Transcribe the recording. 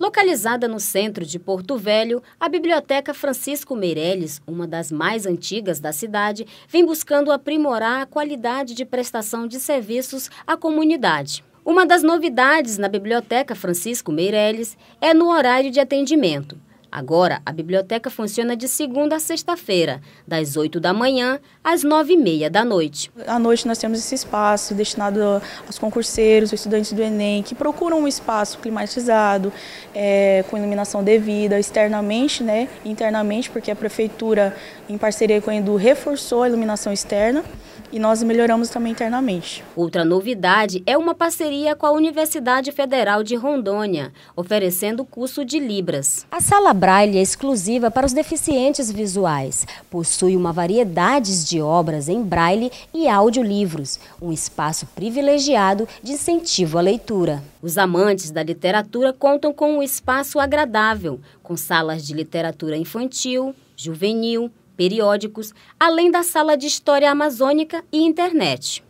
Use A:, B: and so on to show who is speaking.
A: Localizada no centro de Porto Velho, a Biblioteca Francisco Meirelles, uma das mais antigas da cidade, vem buscando aprimorar a qualidade de prestação de serviços à comunidade. Uma das novidades na Biblioteca Francisco Meirelles é no horário de atendimento. Agora, a biblioteca funciona de segunda a sexta-feira,
B: das 8 da manhã às 9 e meia da noite. À noite nós temos esse espaço destinado aos concurseiros, aos estudantes do Enem, que procuram um espaço climatizado, é, com iluminação devida, externamente né, internamente, porque a prefeitura, em parceria com a Edu, reforçou a iluminação externa e nós melhoramos também internamente.
A: Outra novidade é uma parceria com a Universidade Federal de Rondônia, oferecendo curso de Libras. A sala Braille é exclusiva para os deficientes visuais. Possui uma variedade de obras em Braille e audiolivros, um espaço privilegiado de incentivo à leitura. Os amantes da literatura contam com um espaço agradável, com salas de literatura infantil, juvenil, periódicos, além da sala de história amazônica e internet.